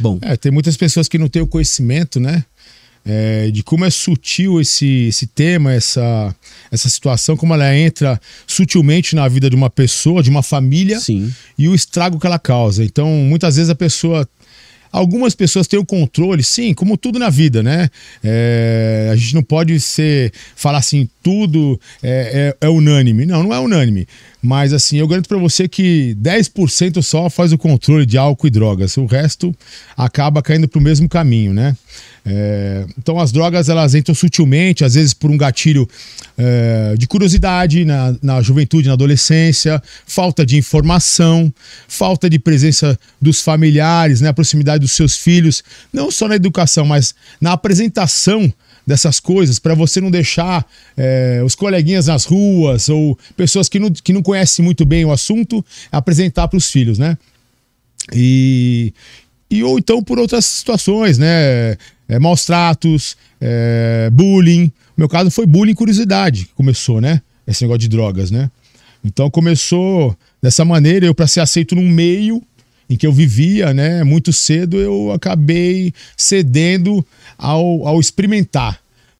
Bom. É, tem muitas pessoas que não têm o conhecimento, né? É, de como é sutil esse, esse tema, essa, essa situação, como ela entra sutilmente na vida de uma pessoa, de uma família Sim. e o estrago que ela causa. Então, muitas vezes a pessoa Algumas pessoas têm o controle, sim, como tudo na vida, né? É, a gente não pode ser, falar assim, tudo é, é, é unânime. Não, não é unânime. Mas assim, eu garanto para você que 10% só faz o controle de álcool e drogas. O resto acaba caindo para o mesmo caminho, né? É, então as drogas elas entram sutilmente, às vezes por um gatilho é, de curiosidade na, na juventude, na adolescência, falta de informação, falta de presença dos familiares, né, a proximidade dos seus filhos, não só na educação, mas na apresentação dessas coisas, para você não deixar é, os coleguinhas nas ruas ou pessoas que não, que não conhecem muito bem o assunto apresentar para os filhos, né? E, e ou então por outras situações, né? É, maus tratos, é, bullying. No meu caso foi bullying curiosidade que começou, né? Esse negócio de drogas, né? Então começou dessa maneira, eu para ser aceito num meio, em que eu vivia, né, muito cedo, eu acabei cedendo ao, ao experimentar